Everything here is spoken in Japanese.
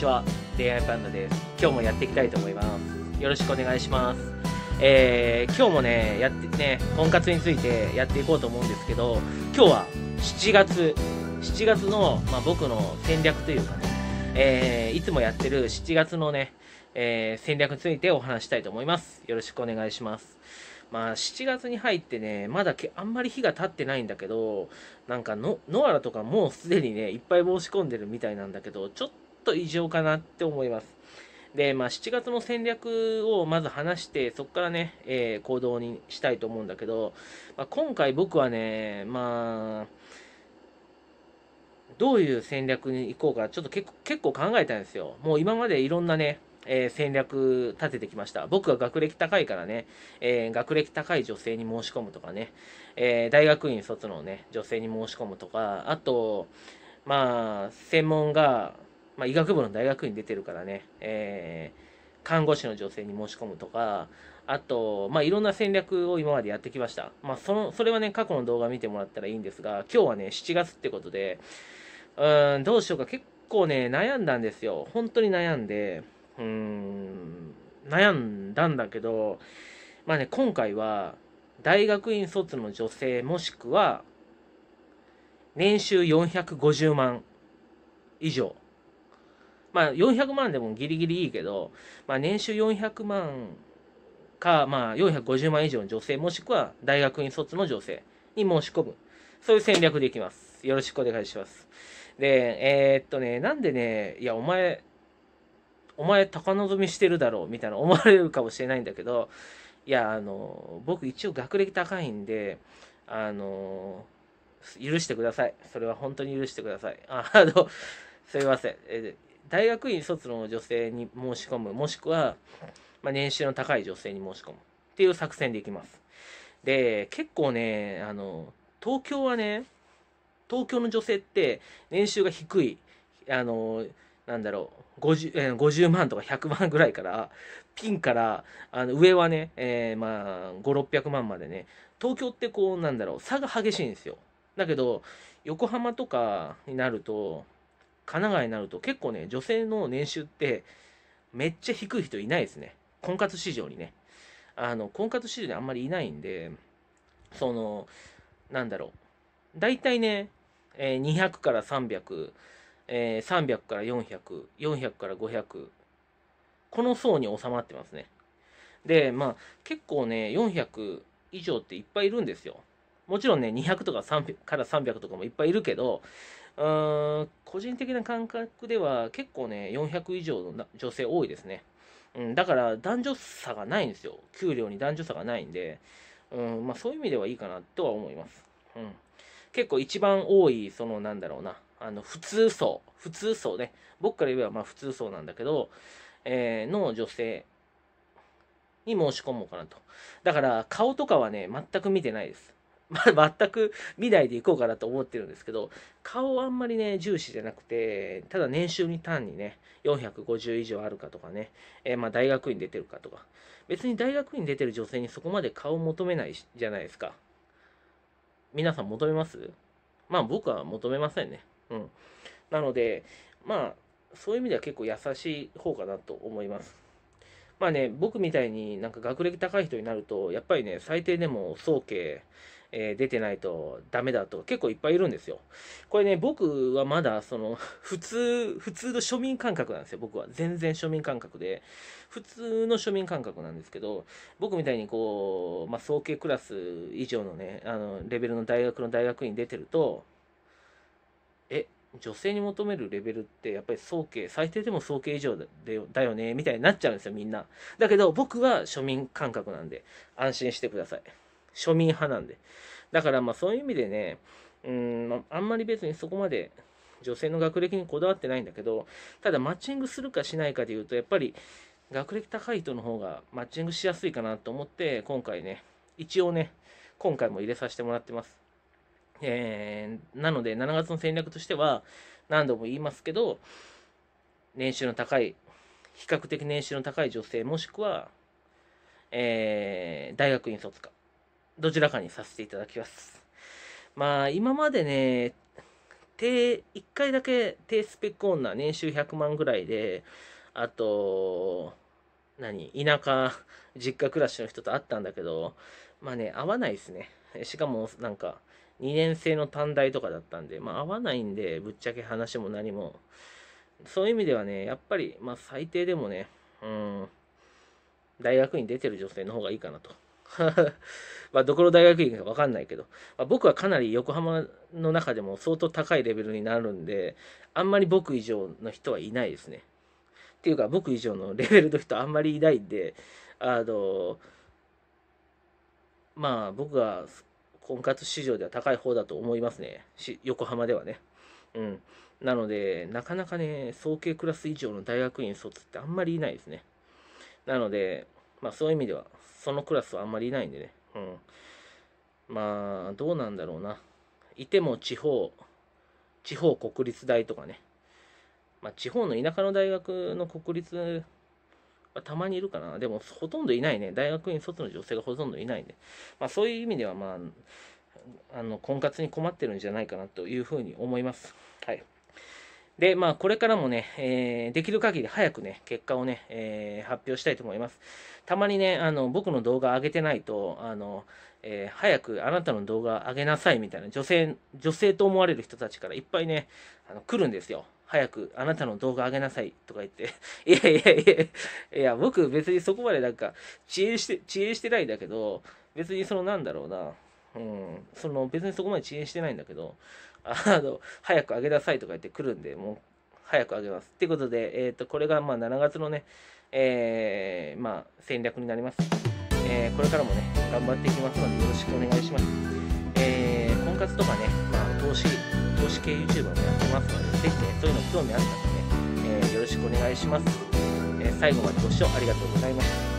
ちは恋愛パンダです今日もやっていきたいと思いますよろしくお願いしますえー、今日もねやってね婚活についてやっていこうと思うんですけど今日は7月7月の、まあ、僕の戦略というかね、えー、いつもやってる7月のね、えー、戦略についてお話したいと思いますよろしくお願いしますまあ7月に入ってね、まだあんまり日が経ってないんだけど、なんかノアラとかもうすでにね、いっぱい申し込んでるみたいなんだけど、ちょっと異常かなって思います。で、まあ、7月の戦略をまず話して、そこからね、えー、行動にしたいと思うんだけど、まあ、今回僕はね、まあ、どういう戦略に行こうか、ちょっと結構結構考えたんですよ。もう今までいろんなね、えー、戦略立ててきました。僕は学歴高いからね、えー、学歴高い女性に申し込むとかね、えー、大学院卒のね、女性に申し込むとか、あと、まあ、専門がまあ、医学部の大学院出てるからね、えー、看護師の女性に申し込むとか、あと、まあ、いろんな戦略を今までやってきました。まあ、その、それはね、過去の動画見てもらったらいいんですが、今日はね、7月ってことで、うーん、どうしようか、結構ね、悩んだんですよ。本当に悩んで、うーん、悩んだんだけど、まあね、今回は、大学院卒の女性もしくは、年収450万以上まあ400万でもギリギリいいけど、まあ年収400万か、まあ450万以上の女性、もしくは大学院卒の女性に申し込む。そういう戦略でいきます。よろしくお願いします。で、えー、っとね、なんでね、いや、お前、お前高望みしてるだろうみたいな思われるかもしれないんだけど、いや、あの、僕一応学歴高いんで、あの、許してください。それは本当に許してください。あの、すいません。え大学院卒の女性に申し込む、もしくは、まあ、年収の高い女性に申し込むっていう作戦でいきます。で、結構ね、あの、東京はね、東京の女性って年収が低い、あの、なんだろう、50, えー、50万とか100万ぐらいから、ピンから、あの上はね、えー、まあ、5、600万までね、東京ってこう、なんだろう、差が激しいんですよ。だけど、横浜とかになると、神奈川になると結構ね、女性の年収ってめっちゃ低い人いないですね。婚活市場にね。あの、婚活市場にあんまりいないんで、その、なんだろう。大体ね、えー、200から300、えー、300から400、400から500、この層に収まってますね。で、まあ、結構ね、400以上っていっぱいいるんですよ。もちろんね、200とか300から300とかもいっぱいいるけど、うーん、個人的な感覚では結構ね、400以上の女性多いですね。うん、だから男女差がないんですよ。給料に男女差がないんで、うんまあ、そういう意味ではいいかなとは思います。うん、結構一番多い、そのなんだろうな、あの普通層、普通層ね、僕から言えばまあ普通層なんだけど、えー、の女性に申し込もうかなと。だから顔とかはね、全く見てないです。ま、全く見ないでいこうかなと思ってるんですけど、顔あんまりね、重視じゃなくて、ただ年収に単にね、450以上あるかとかね、えー、まあ大学院出てるかとか、別に大学院出てる女性にそこまで顔を求めないじゃないですか。皆さん求めますまあ僕は求めませんね。うん。なので、まあ、そういう意味では結構優しい方かなと思います。まあね、僕みたいになんか学歴高い人になると、やっぱりね、最低でも早慶、えー、出てないとダメだと結構いっぱいいるんですよ。これね、僕はまだその 普通、普通の庶民感覚なんですよ、僕は。全然庶民感覚で。普通の庶民感覚なんですけど、僕みたいにこう、まあ、総計クラス以上のね、あの、レベルの大学の大学院出てると、え、女性に求めるレベルってやっぱり総計最低でも総計以上だよねみたいになっちゃうんですよみんなだけど僕は庶民感覚なんで安心してください庶民派なんで。だからまあそういう意味でね、うん、あんまり別にそこまで女性の学歴にこだわってないんだけど、ただマッチングするかしないかでいうと、やっぱり学歴高い人の方がマッチングしやすいかなと思って、今回ね、一応ね、今回も入れさせてもらってます。えー、なので、7月の戦略としては、何度も言いますけど、年収の高い、比較的年収の高い女性、もしくは、えー、大学院卒か。どちらかにさせていただきます。まあ、今までね、低、1回だけ低スペックオーナー、年収100万ぐらいで、あと、何、田舎、実家暮らしの人と会ったんだけど、まあね、会わないですね。しかも、なんか、2年生の短大とかだったんで、まあ合わないんで、ぶっちゃけ話も何も。そういう意味ではね、やっぱり、まあ最低でもね、うん、大学に出てる女性の方がいいかなと。まあ、どこの大学院か分かんないけど、まあ、僕はかなり横浜の中でも相当高いレベルになるんで、あんまり僕以上の人はいないですね。っていうか、僕以上のレベルの人あんまりいないんで、あの、まあ、僕は婚活市場では高い方だと思いますね。横浜ではね。うん。なので、なかなかね、早慶クラス以上の大学院卒ってあんまりいないですね。なので、まあそういう意味では、そのクラスはあんまりいないんでね。うん。まあ、どうなんだろうな。いても地方、地方国立大とかね。まあ地方の田舎の大学の国立はたまにいるかな。でもほとんどいないね。大学院卒の女性がほとんどいないんで。まあそういう意味では、まあ、あの婚活に困ってるんじゃないかなというふうに思います。はい。で、まあ、これからもね、えー、できる限り早くね、結果をね、えー、発表したいと思います。たまにね、あの、僕の動画上げてないと、あの、えー、早くあなたの動画上げなさいみたいな、女性、女性と思われる人たちからいっぱいね、あの、来るんですよ。早くあなたの動画上げなさいとか言って いやいやいや、いや、僕別にそこまでなんか、遅延して、遅延してないんだけど、別にそのなんだろうな、うん、その別にそこまで遅延してないんだけど、あの、早くあげなさいとか言ってくるんで、もう早くあげます。ってことで、えっ、ー、と、これがまあ7月のね、えー、まあ戦略になります。えー、これからもね、頑張っていきますので、よろしくお願いします。えー、婚活とかね、まあ投資、投資系 YouTuber もやってますので、ぜひね、そういうの興味あったらね、えー、よろしくお願いします。えー、最後までご視聴ありがとうございました。